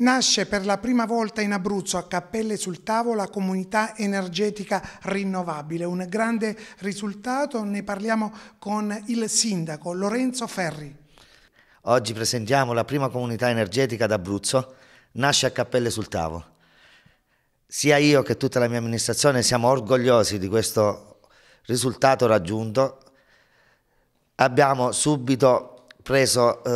Nasce per la prima volta in Abruzzo a Cappelle sul Tavo la comunità energetica rinnovabile, un grande risultato, ne parliamo con il sindaco Lorenzo Ferri. Oggi presentiamo la prima comunità energetica d'Abruzzo, nasce a Cappelle sul Tavo. Sia io che tutta la mia amministrazione siamo orgogliosi di questo risultato raggiunto. Abbiamo subito preso eh,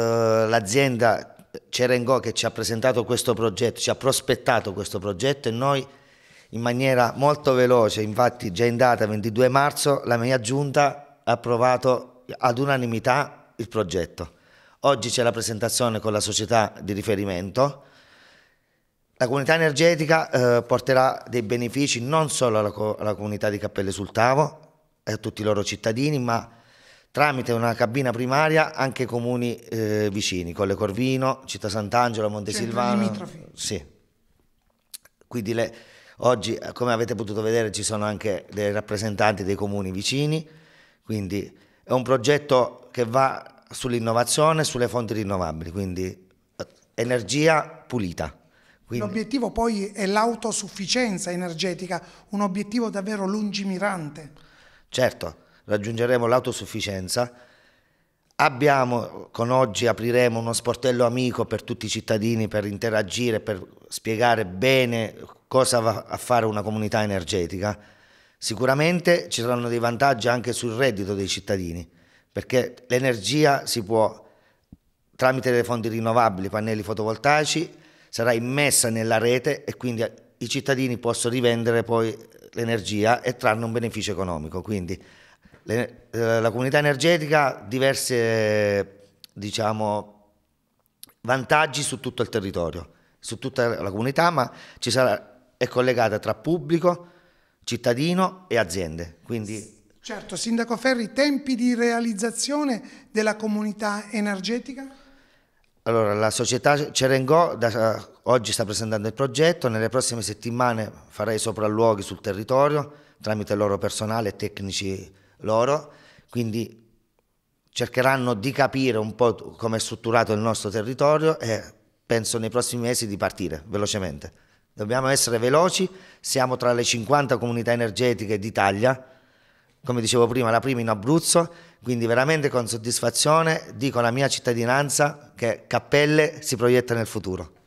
l'azienda Cerengò che ci ha presentato questo progetto, ci ha prospettato questo progetto e noi in maniera molto veloce, infatti già in data 22 marzo, la mia giunta ha approvato ad unanimità il progetto. Oggi c'è la presentazione con la società di riferimento. La comunità energetica eh, porterà dei benefici non solo alla, alla comunità di Cappelle sul Tavo e a tutti i loro cittadini, ma tramite una cabina primaria anche comuni eh, vicini, Colle Corvino, Città Sant'Angelo, Montesilvano. Sì. Quindi le, oggi, eh, come avete potuto vedere, ci sono anche dei rappresentanti dei comuni vicini, quindi è un progetto che va sull'innovazione, sulle fonti rinnovabili, quindi eh, energia pulita. L'obiettivo poi è l'autosufficienza energetica, un obiettivo davvero lungimirante. Certo, raggiungeremo l'autosufficienza. Abbiamo, con oggi apriremo uno sportello amico per tutti i cittadini per interagire, per spiegare bene cosa va a fare una comunità energetica. Sicuramente ci saranno dei vantaggi anche sul reddito dei cittadini, perché l'energia si può, tramite le fonti rinnovabili, pannelli fotovoltaici, sarà immessa nella rete e quindi i cittadini possono rivendere poi l'energia e trarne un beneficio economico. Quindi le, eh, la comunità energetica diverse diciamo, vantaggi su tutto il territorio, su tutta la comunità, ma sarà, è collegata tra pubblico, cittadino e aziende. Quindi... Certo, Sindaco Ferri, tempi di realizzazione della comunità energetica? Allora, la società Cerengo da, oggi sta presentando il progetto, nelle prossime settimane farei sopralluoghi sul territorio tramite il loro personale e tecnici loro, quindi cercheranno di capire un po' come è strutturato il nostro territorio e penso nei prossimi mesi di partire velocemente. Dobbiamo essere veloci, siamo tra le 50 comunità energetiche d'Italia, come dicevo prima, la prima in Abruzzo, quindi veramente con soddisfazione dico alla mia cittadinanza che Cappelle si proietta nel futuro.